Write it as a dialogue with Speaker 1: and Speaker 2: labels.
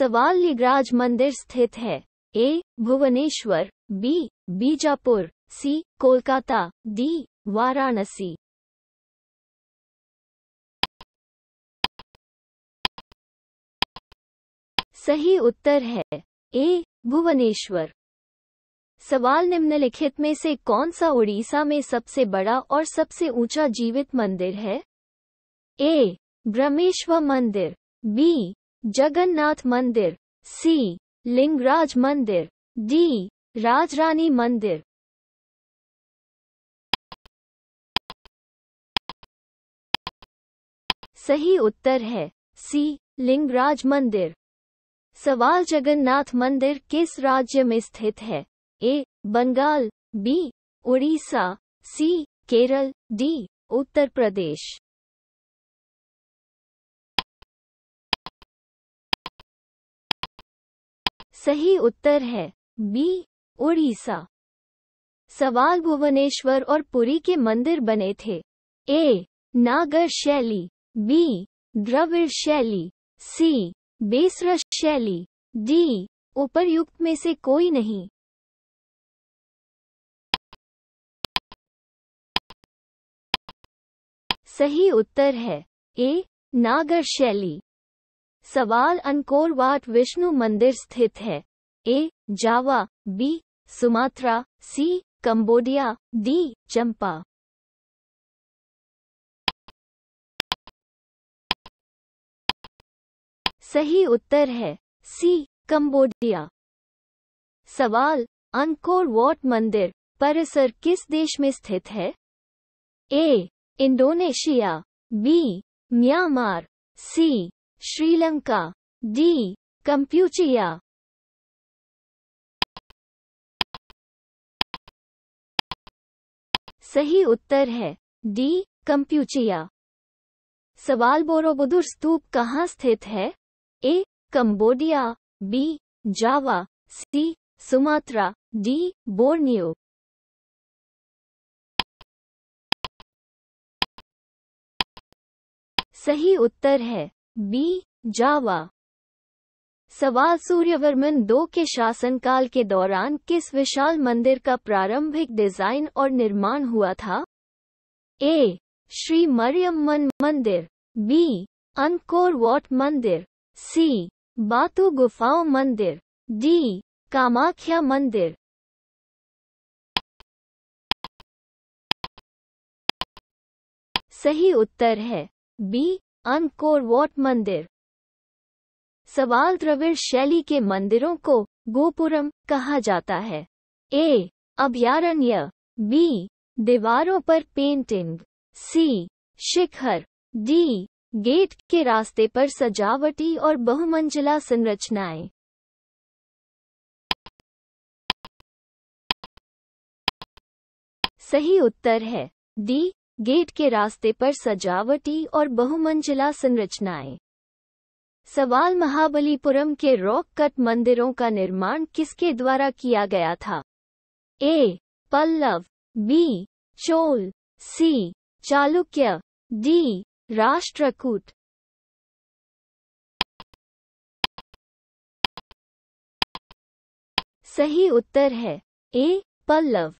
Speaker 1: सवाल लिगराज मंदिर स्थित है A Bhubaneswar B
Speaker 2: Bijapur C Kolkata D Varanasi सही उत्तर है ए भुवनेश्वर सवाल
Speaker 1: निम्नलिखित में से कौन सा उड़ीसा में सबसे बड़ा और सबसे ऊंचा जीवित मंदिर है ए ब्रह्मेश्वर मंदिर बी जगन्नाथ
Speaker 2: मंदिर सी लिंगराज मंदिर डी राजरानी मंदिर सही उत्तर है सी लिंगराज मंदिर
Speaker 1: सवाल जगन्नाथ मंदिर किस राज्य में स्थित है A Bengal
Speaker 2: B Orissa C Kerala D Uttar Pradesh सही उत्तर है बी उड़ीसा
Speaker 1: सवाल भुवनेश्वर और पुरी के मंदिर बने थे ए नागर शैली बी द्रविड़ शैली सी बेसर
Speaker 2: शैली डी उपरयुक्त में से कोई नहीं सही उत्तर है ए नागर शैली सवाल अंकोर वाट
Speaker 1: विष्णु मंदिर स्थित है A Java B Sumatra C
Speaker 2: Cambodia D Champa सही उत्तर है सी कंबोडिया सवाल अंकोर वॉट मंदिर
Speaker 1: परिसर किस देश में स्थित है A Indonesia
Speaker 2: B Myanmar C Sri Lanka D Kampuchea सही उत्तर है डी कंप्यूचिया
Speaker 1: सवाल बोरोबुदुर स्तूप कहाँ स्थित है A Cambodia
Speaker 2: B Java C Sumatra D Borneo सही उत्तर है बी जावा
Speaker 1: सवाल सूर्यवर्मन दो के शासनकाल के दौरान किस विशाल मंदिर का प्रारंभिक डिजाइन और निर्माण हुआ था ए श्री मरियमन मंदिर बी अनकोर वॉट मंदिर सी बातु
Speaker 2: गुफाओं मंदिर डी कामाख्या मंदिर सही उत्तर है बी अंकोर वॉट मंदिर सवाल
Speaker 1: द्रविड़ शैली के मंदिरों को गोपुरम कहा जाता है ए अभ्यारण्य बी दीवारों पर पेंटिंग सी शिखर
Speaker 2: डी गेट के रास्ते पर सजावटी और बहुमंजिला संरचनाएं सही उत्तर है डी गेट के रास्ते पर
Speaker 1: सजावटी और बहुमंजिला संरचनाएं सवाल महाबलीपुरम के रॉक कट मंदिरों का निर्माण किसके द्वारा किया गया था A
Speaker 2: Pallava B Chola C Chalukya D Rashtrakuta सही उत्तर है ए पल्लव